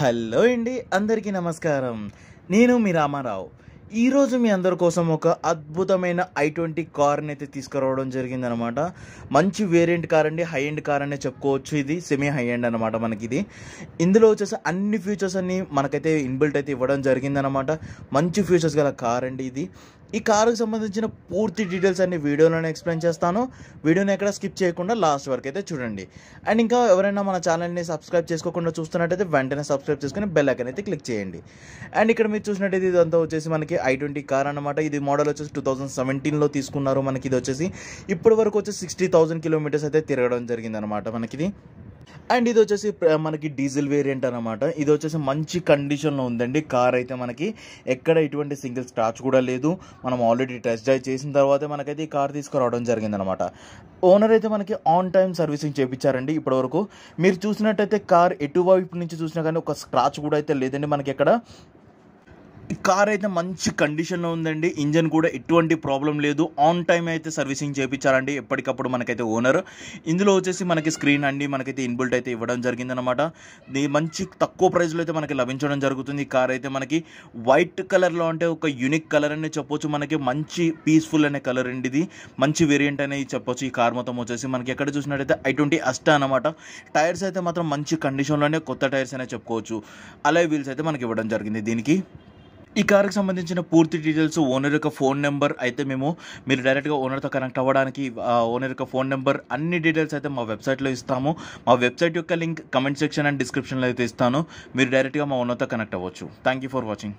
hello అండి అందరికీ నమస్కారం నేను మీ రామారావు ఈరోజు మీ అందరి కోసం ఒక అద్భుతమైన ఐ ట్వంటీ కార్ని అయితే తీసుకురావడం జరిగిందనమాట మంచి వేరియంట్ కార్ అండి హై ఎండ్ కార్ అనే చెప్పుకోవచ్చు ఇది సెమీ హై ఎండ్ అనమాట మనకి ఇది ఇందులో వచ్చేసి అన్ని ఫీచర్స్ అన్ని మనకైతే ఇన్బిల్ట్ అయితే ఇవ్వడం జరిగిందనమాట మంచి ఫీచర్స్ గల కార్ అండి ఇది ఈ కారుకు సంబంధించిన పూర్తి డీటెయిల్స్ అన్ని వీడియోలోనే ఎక్స్ప్లెయిన్ చేస్తాను వీడియోని ఎక్కడ స్కిప్ చేయకుండా లాస్ట్ వరకు అయితే చూడండి అండ్ ఇంకా ఎవరైనా మన ఛానల్ని సబ్స్క్రైబ్ చేసుకోకుండా చూస్తున్నట్టయితే వెంటనే సబ్స్క్రైబ్ చేసుకుని బెల్ ఐకన్ అయితే క్లిక్ చేయండి అండ్ ఇక్కడ మీరు చూసినట్టయితే ఇదంతా వచ్చేసి మనకి ఐ ట్వంటీ కార్ అనమాట ఇది మోడల్ వచ్చేసి టూ థౌసండ్ సెవెంటీన్లో తీసుకున్నారు మనకి ఇది వచ్చేసి ఇప్పటి వరకు వచ్చేసి సిక్స్టీ థౌసండ్ కిలోమీటర్స్ అయితే తిరగడం జరిగిందనమాట మనకి అండ్ ఇది వచ్చేసి మనకి డీజిల్ వేరియంట్ అనమాట ఇది వచ్చేసి మంచి కండిషన్లో ఉందండి కార్ అయితే మనకి ఎక్కడ ఎటువంటి సింగిల్ స్టార్చ్ కూడా లేదు మనం ఆల్రెడీ టెస్ట్ డ్రైవ్ చేసిన తర్వాతే మనకైతే ఈ కార్ తీసుకురావడం జరిగిందనమాట ఓనర్ అయితే మనకి ఆన్ టైం సర్వీసింగ్ చేయించారండి ఇప్పటివరకు మీరు చూసినట్టయితే కార్ ఎటువైపు నుంచి చూసినా కానీ ఒక స్క్రాచ్ కూడా అయితే లేదండి మనకి ఎక్కడ ఈ కార్ అయితే మంచి కండిషన్లో ఉందండి ఇంజన్ కూడా ఎటువంటి ప్రాబ్లం లేదు ఆన్ టైం అయితే సర్వీసింగ్ చేయించారండి ఎప్పటికప్పుడు మనకైతే ఓనర్ ఇందులో వచ్చేసి మనకి స్క్రీన్ అండి మనకైతే ఇన్బుల్ట్ అయితే ఇవ్వడం జరిగిందనమాట మంచి తక్కువ ప్రైస్లో అయితే మనకి లభించడం జరుగుతుంది ఈ కార్ అయితే మనకి వైట్ కలర్లో అంటే ఒక యూనిక్ కలర్ అనే చెప్పొచ్చు మనకి మంచి పీస్ఫుల్ అనే కలర్ అండి ఇది మంచి వేరియంట్ అనేది చెప్పొచ్చు ఈ కార్ మొత్తం వచ్చేసి మనకి ఎక్కడ చూసినట్టయితే ఐ ట్వంటీ అస్టా అనమాట టైర్స్ అయితే మాత్రం మంచి కండిషన్లోనే కొత్త టైర్స్ అనే చెప్పుకోవచ్చు అలై వీల్స్ అయితే మనకి ఇవ్వడం జరిగింది దీనికి ఈ కార్కి సంబంధించిన పూర్తి డీటెయిల్స్ ఓనర్ యొక్క ఫోన్ నెంబర్ అయితే మేము మీరు డైరెక్ట్గా ఓనర్తో కనెక్ట్ అవ్వడానికి ఓనర్ యొక్క ఫోన్ నెంబర్ అన్ని డీటెయిల్స్ అయితే మా వెబ్సైట్లో ఇస్తాము మా వెబ్సైట్ యొక్క లింక్ కమెంట్ సెక్షన్ అండ్ డిస్క్రిప్షన్లో అయితే ఇస్తాను మీరు డైరెక్ట్గా మా ఓనర్తో కనెక్ట్ అవ్వచ్చు థ్యాంక్ యూ ఫర్ వాచింగ్